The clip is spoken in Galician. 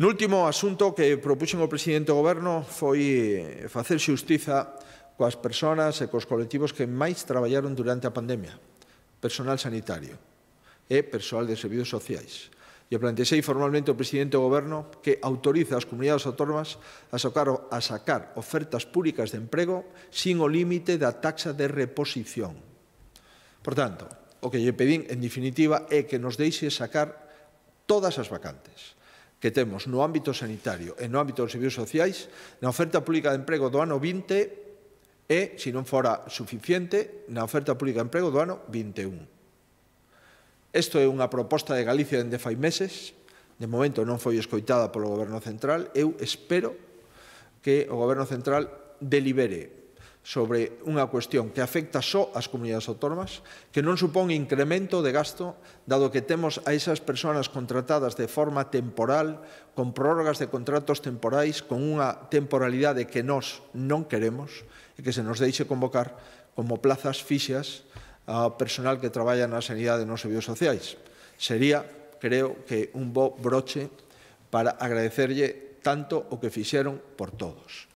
No último asunto que propuxen o presidente do goberno foi eh, facer xustiza coas persoas e cos colectivos que máis traballaron durante a pandemia, personal sanitario e personal de servidos sociais. E plantexei formalmente ao presidente do goberno que autoriza as comunidades autónomas a sacar, a sacar ofertas públicas de emprego sin o límite da taxa de reposición. Por tanto, o que lle pedín, en definitiva, é que nos deixe sacar todas as vacantes que temos no ámbito sanitario e no ámbito dos servicios sociais na oferta pública de emprego do ano 20 e, se non fora suficiente, na oferta pública de emprego do ano 21. Isto é unha proposta de Galicia dende fai meses, de momento non foi escoitada polo Goberno Central, eu espero que o Goberno Central delibere sobre unha cuestión que afecta só ás comunidades autónomas, que non supón incremento de gasto, dado que temos a esas persoas contratadas de forma temporal, con prórrogas de contratos temporais, con unha temporalidade que nós non queremos e que se nos deixe convocar como plazas fixas a personal que traballa na sanidade e nos servicios sociais. Sería, creo, que un bo broche para agradecerlle tanto o que fixeron por todos.